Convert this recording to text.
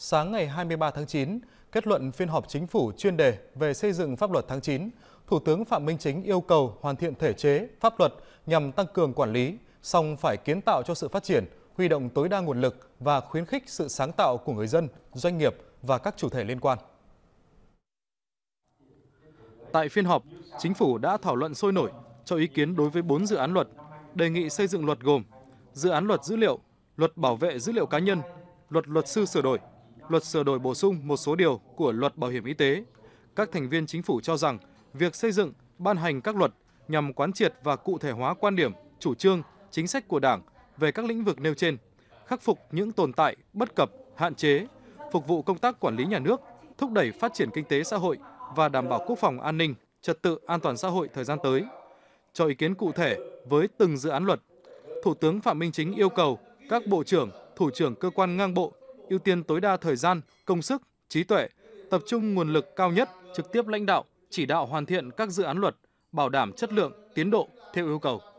Sáng ngày 23 tháng 9, kết luận phiên họp chính phủ chuyên đề về xây dựng pháp luật tháng 9, Thủ tướng Phạm Minh Chính yêu cầu hoàn thiện thể chế, pháp luật nhằm tăng cường quản lý, song phải kiến tạo cho sự phát triển, huy động tối đa nguồn lực và khuyến khích sự sáng tạo của người dân, doanh nghiệp và các chủ thể liên quan. Tại phiên họp, Chính phủ đã thảo luận sôi nổi, cho ý kiến đối với 4 dự án luật, đề nghị xây dựng luật gồm Dự án luật dữ liệu, luật bảo vệ dữ liệu cá nhân, luật luật sư sửa đổi, luật sửa đổi bổ sung một số điều của luật bảo hiểm y tế. Các thành viên chính phủ cho rằng việc xây dựng, ban hành các luật nhằm quán triệt và cụ thể hóa quan điểm, chủ trương, chính sách của Đảng về các lĩnh vực nêu trên, khắc phục những tồn tại, bất cập, hạn chế, phục vụ công tác quản lý nhà nước, thúc đẩy phát triển kinh tế xã hội và đảm bảo quốc phòng an ninh, trật tự an toàn xã hội thời gian tới. Cho ý kiến cụ thể với từng dự án luật, Thủ tướng Phạm Minh Chính yêu cầu các bộ trưởng, thủ trưởng cơ quan ngang bộ ưu tiên tối đa thời gian, công sức, trí tuệ, tập trung nguồn lực cao nhất, trực tiếp lãnh đạo, chỉ đạo hoàn thiện các dự án luật, bảo đảm chất lượng, tiến độ theo yêu cầu.